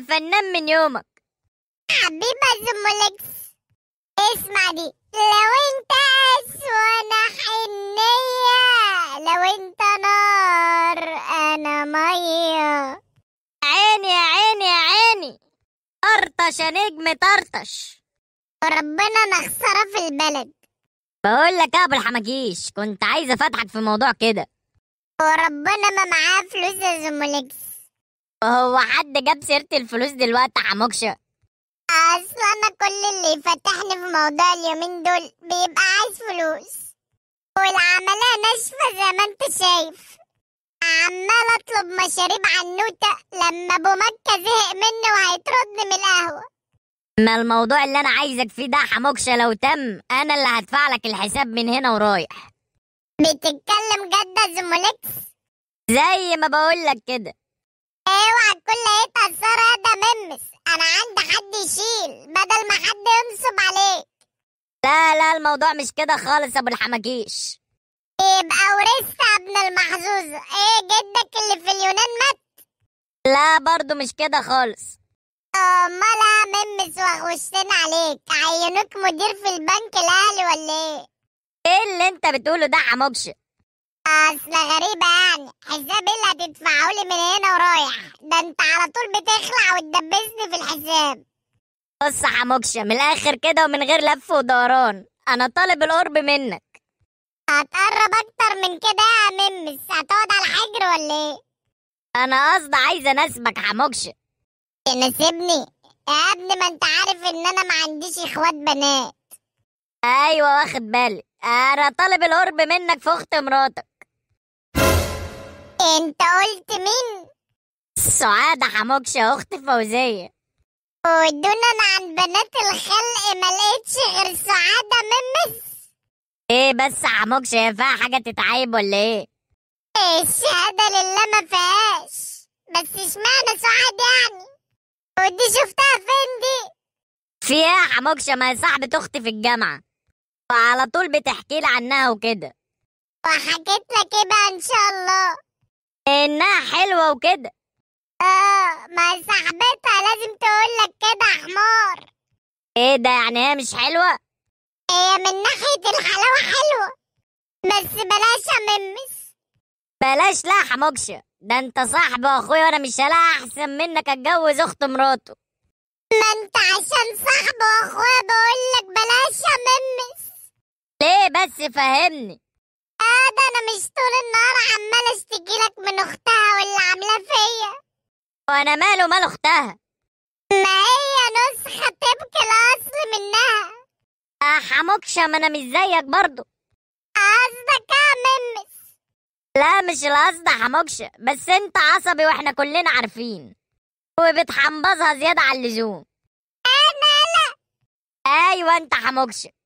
فنان من يومك حبيبة زمولكس اسمع دي لو انت اس وانا حنية لو انت نار انا مية عيني يا عيني يا عيني طرطش يا نجم طرطش وربنا نخسره في البلد بقول لك يا ابو الحماكيش كنت عايزه افتحك في موضوع كده وربنا ما معاه فلوس يا زمولكس هو حد جاب سيرة الفلوس دلوقتي حموكشة اصل انا كل اللي فتحني في موضوع اليومين دول بيبقى عايز فلوس والعملية ناشفة زي ما انت شايف عمال اطلب مشاريب عنوتة لما ابو مكة زهق مني وهيطردني من القهوة ما الموضوع اللي انا عايزك فيه ده حموكشة لو تم انا اللي هدفع لك الحساب من هنا ورايح بتتكلم جد يا زمولكس زي ما بقولك كده اوعى تكون لقيت الثرى ده ممس انا عندي حد يشيل بدل ما حد ينصب عليك لا لا الموضوع مش كده خالص يا ابو الحماكيش يبقى ورثت ابن المحظوظ ايه جدك اللي في اليونان مات لا برضو مش كده خالص امال ممس واخشتين عليك عينوك مدير في البنك الاهلي ولا ايه ايه اللي انت بتقوله ده حموكش اصل غريبة يعني حساب ايه اللي هتدفعهولي من هنا ورايح ده انت على طول بتخلع وتدبسني في الحساب بص حموكشة من الاخر كده ومن غير لف ودوران انا طالب القرب منك هتقرب اكتر من كده يا ممس هتقعد على الحجر ولا ايه انا قصدي عايز اناسبك حموكشة تناسبني يا ابني ما انت عارف ان انا ما عنديش اخوات بنات ايوه واخد بالي انا طالب القرب منك في اخت مراتك انت قلت مين سعادة حموكش اخت فوزية ودونا عن بنات الخلق ما لقيتش غير سعادة ممس ايه بس حموكش هي فيها حاجة تتعيب ولا إيه؟, ايه الشهادة لله ما فيهاش بس اشمعنى سعاد يعني ودي شفتها فين دي فيها حموكش ما هي صاحبة اختي في الجامعة وعلى طول بتحكي لي عنها وكده وحكيت لك ايه بقى ان شاء الله انها حلوه وكده اه ما صاحبتها لازم تقول لك كده حمار ايه ده يعني هي مش حلوه هي من ناحيه الحلاوه حلوه بس بلاش اممس بلاش لا حموكشه ده انت صاحبي واخويا وانا مش هلاقي احسن منك اتجوز اخت مراته ما انت عشان صاحبي واخويا بقول لك بلاش اممس ليه بس فهمني لا ده انا مش طول النهار عماله لك من اختها واللي عاملاه فيا وانا ماله مال اختها ما هي نسخه تبكي الاصل منها آه، حموكشة ما انا مش زيك برضه قصدك ممس لا مش القصد حموكشة بس انت عصبي واحنا كلنا عارفين وبتحمبظها زيادة عن اللزوم انا لا ايوه انت حموكشة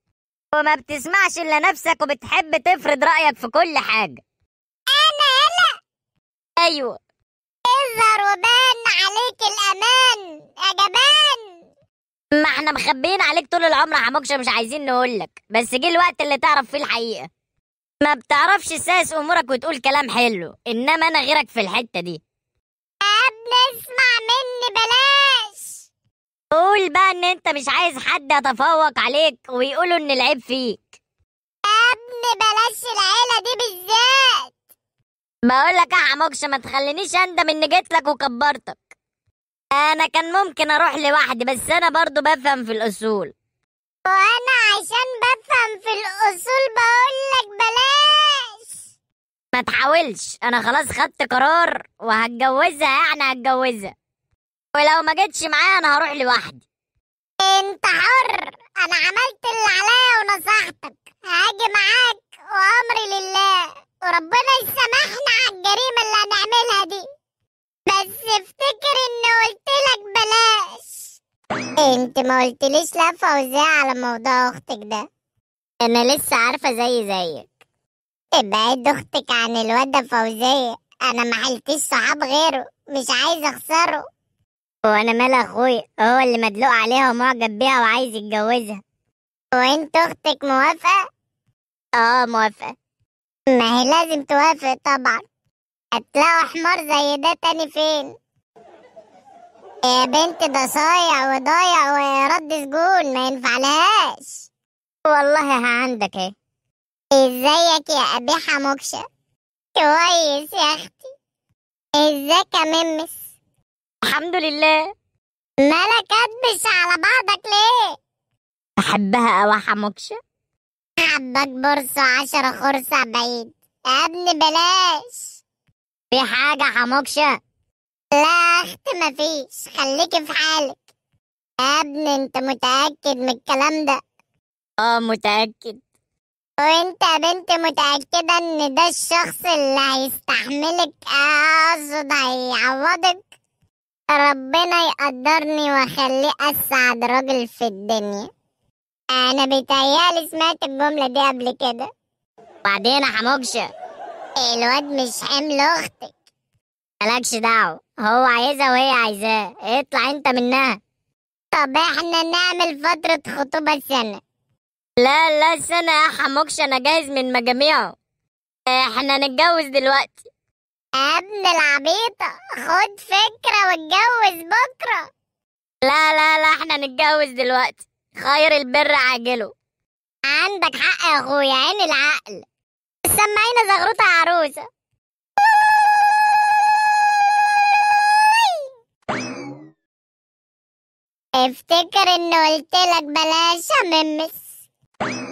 وما بتسمعش الا نفسك وبتحب تفرض رايك في كل حاجه انا هنا ايوه اظهر وبان عليك الامان يا جبان ما احنا مخبيين عليك طول العمر يا مش عايزين نقولك بس جه الوقت اللي تعرف فيه الحقيقه ما بتعرفش تساس امورك وتقول كلام حلو انما انا غيرك في الحته دي يا ابني اسمع مني بلاش قول بقى ان انت مش عايز حد يتفوق عليك ويقولوا ان العيب فيك يا ابني بلاش العيلة دي بالذات بقول لك عموكش ما تخلينيش اندم اني جيت لك وكبرتك انا كان ممكن اروح لوحدي بس انا برضو بفهم في الاصول وانا عشان بفهم في الاصول بقول لك بلاش ما تحاولش انا خلاص خدت قرار وهتجوزها يعني هتجوزها ولو ما جيتش معايا انا هروح لوحدي انت حر انا عملت اللي عليا ونصحتك هاجي معاك وامري لله وربنا يسامحنا على الجريمه اللي هنعملها دي بس افتكر اني قلت لك بلاش انت ما قلتليش لا فوزيه على موضوع اختك ده انا لسه عارفه زي زيك ابعد اختك عن الواد ده فوزيه انا ما حلتش صحاب غيره مش عايزه اخسره وانا مال اخويا هو اللي مدلوق عليها ومعجب بيها وعايز يتجوزها وانت اختك موافقه اه موافقه ما هي لازم توافق طبعا هتلاقوا حمار زي ده تاني فين يا بنت ده صايع وضايع ورد سجون ما ينفعلهاش والله عندك ايه ازيك يا قبيحة مكشة كويس يا اختي ازيك يا ممس الحمد لله مالك ادبس على بعضك ليه أحبها اوي حموكشة حبك برص عشرة خرصة بعيد يا ابني بلاش في حاجة حموكشة لا اخت مفيش خليكي في حالك يا ابني انت متأكد من الكلام ده اه متأكد وانت يا بنت متأكدة ان ده الشخص اللي هيستحملك اقصد آه، هيعوضك ربنا يقدرني واخليه اسعد راجل في الدنيا انا بيتهيالي سمعت الجمله دي قبل كده بعدين يا الواد مش حمل اختك مالكش دعوه هو عايزها وهي عايزاه اطلع انت منها طب احنا نعمل فتره خطوبه سنه لا لا سنه يا حموكشة انا جاهز من مجاميعه احنا نتجوز دلوقتي يا ابن العبيطة خد فكرة واتجوز بكرة لا لا لا احنا نتجوز دلوقتي خير البر عاجله عندك حق يا اخويا عين العقل سمعينا زغروطة عروسة افتكر اني قلتلك بلاش اممس